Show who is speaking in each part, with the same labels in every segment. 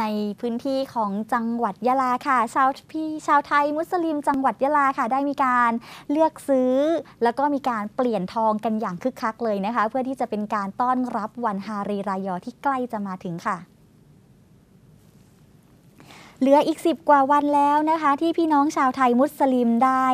Speaker 1: ในพื้นที่ของจังหวัดยะลาค่ะ ชาวพี่ชาวไทยมุสลิมจังหวัดยะลาค่ะ ได้มีการเลือกซื้อ แล้วก็มีการเปลี่ยนทองกันอย่างคึกคักเลยนะคะ เพื่อที่จะเป็นการต้อนรับวันฮารีรายอที่ใกล้จะมาถึงค่ะเหลืออีก 10 กว่าวันแล้วนะคะ ที่พี่น้องชาวไทยมุสลิมได้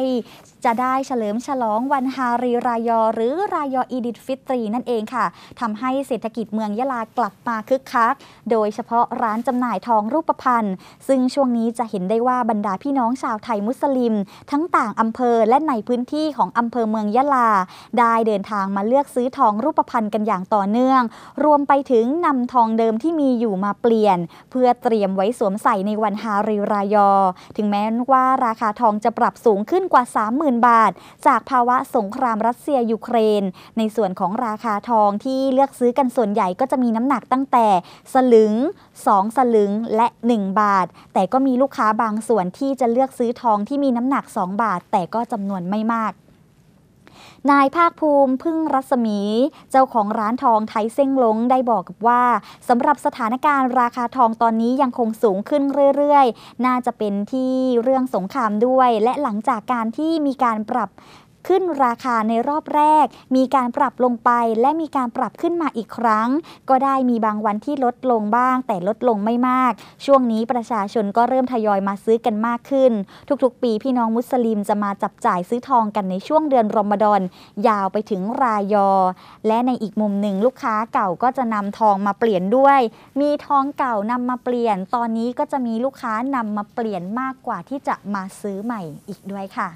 Speaker 1: จะได้เฉลิมฉลองวันฮารีรายอหรือรายออีดิดฟิตรีนั่นเองค่ะทำให้เศรษฐกิจเมืองยะลากลับมาคึกคัก โดยเฉพาะร้านจำหน่ายทองรูปพรรณซึ่งช่วงนี้จะเห็นได้ว่าบรรดาพี่น้องชาวไทยมุสลิม ทั้งต่างอำเภอและในพื้นที่ของอำเภอเมืองยะลา ได้เดินทางมาเลือกซื้อทองรูปพรรณกันอย่างต่อเนื่อง รวมไปถึงนำทองเดิมที่มีอยู่มาเปลี่ยน เพื่อเตรียมไว้สวมใส่ในวันนฮาริรายอ ถึงแม้ว่าราคาทองจะปรับสูงขึ้นกว่า 30,000 บาท จากภาวะสงครามรัสเซียยูเครน ในส่วนของราคาทองที่เลือกซื้อกันส่วนใหญ่ก็จะมีน้ำหนักตั้งแต่ สลึง 2สลึงและ 1 บาท แต่ก็มีลูกค้าบางส่วนที่จะเลือกซื้อทองที่มีน้ำหนัก 2 บาท แต่ก็จำนวนไม่มากนายภาคภูมิพึ่งรัศมี เจ้าของร้านทองไทยเซ้งลงได้บอกกับว่าสำหรับสถานการณ์ราคาทองตอนนี้ยังคงสูงขึ้นเรื่อยๆ น่าจะเป็นที่เรื่องสงครามด้วย และหลังจากการที่มีการปรับขึ้นราคาในรอบแรกมีการปรับลงไปและมีการปรับขึ้นมาอีกครั้ง ก็ได้มีบางวันที่ลดลงบ้าง แต่ลดลงไม่มาก ช่วงนี้ประชาชนก็เริ่มทยอยมาซื้อกันมากขึ้น ทุกๆปีพี่น้องมุสลิม จะมาจับจ่ายซื้อทองกันในช่วงเดือนรอมฎอน ยาวไปถึงรายอ และในอีกมุมหนึ่งลูกค้าเก่าก็จะนำทองมาเปลี่ยนด้วย มีทองเก่านำมาเปลี่ยน ตอนนี้ก็จะมีลูกค้านำมาเปลี่ยนมากกว่าที่จะมาซื้อใหม่อีกด้วยค่ะ